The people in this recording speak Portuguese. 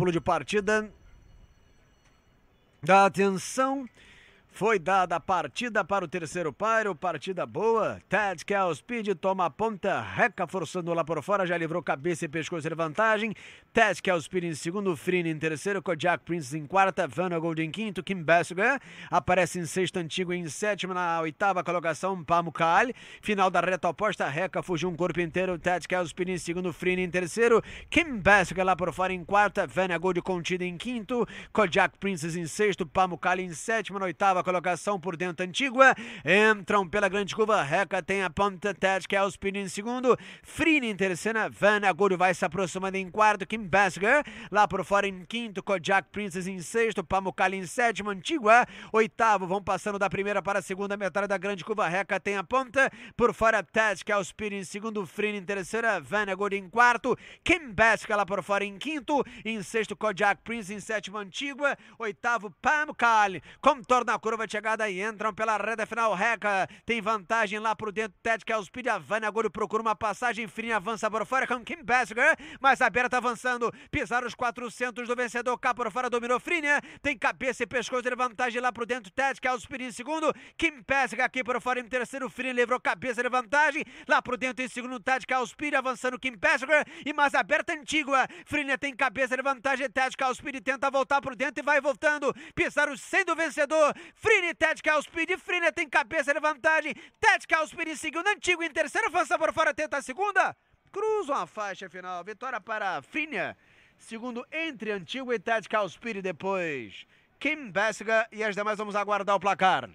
pulo de partida. dá Atenção. Foi dada a partida para o terceiro pairo, partida boa. Ted Speed toma a ponta, reca forçando lá por fora, já livrou cabeça e pescoço de vantagem. Ted Speed em segundo, Frine em terceiro, Kodiak Prince em quarta, Vanna Gold em quinto, Kim Bessuga aparece em sexto, Antigo em sétimo, na oitava colocação, Pamukali. Final da reta oposta, reca fugiu um corpo inteiro, Ted Speed em segundo, Frine em terceiro, Kim Bessuga lá por fora em quarta, Vanna Gold contida em quinto, Kodiak Princess em sexto, Pamukali em sétimo, na oitava oitava colocação por dentro Antigua. Entram pela grande curva. Reca tem a Ponta Ted, que é os em segundo. Frine em terceira. Van Agulho vai se aproximando em quarto. Kim Basker. Lá por fora em quinto. Kojak Princess em sexto. Pamukkale em sétimo. Antigua. Oitavo. Vão passando da primeira para a segunda metade da grande curva. Reca tem a ponta. Por fora Ted, que é os em segundo. Frine em terceira. Van Agulho em quarto. Kim Basker lá por fora em quinto. Em sexto, Kojak Prince. Em sétimo, Antigua. Oitavo, Pamukkale. Contorna a curva curva de chegada e entram pela reta final. Reca tem vantagem lá por dentro. Ted speed. a Vânia agora procura uma passagem fria, avança por fora com Kim Pesker mas a tá avançando. Pisaram os 400 do vencedor. Cá por fora dominou Frinha. Tem cabeça e pescoço de vantagem lá por dentro. Ted speed em segundo. Kim Pesker aqui por fora em terceiro. Frinha livrou cabeça de vantagem. Lá por dentro em segundo. Ted speed. avançando Kim Pesker e mais aberta antiga Frinha tem cabeça de vantagem. Ted speed. tenta voltar por dentro e vai voltando. Pisaram os 100 do vencedor. Frine, Tactical Speed, Frine tem cabeça de vantagem. Tactical Speed seguiu na antigo em terceira, força por fora, tenta a segunda. Cruzam a faixa final. Vitória para Frine. Segundo entre Antigo e Tactical Speed depois. Kim Bessiga e as demais vamos aguardar o placar.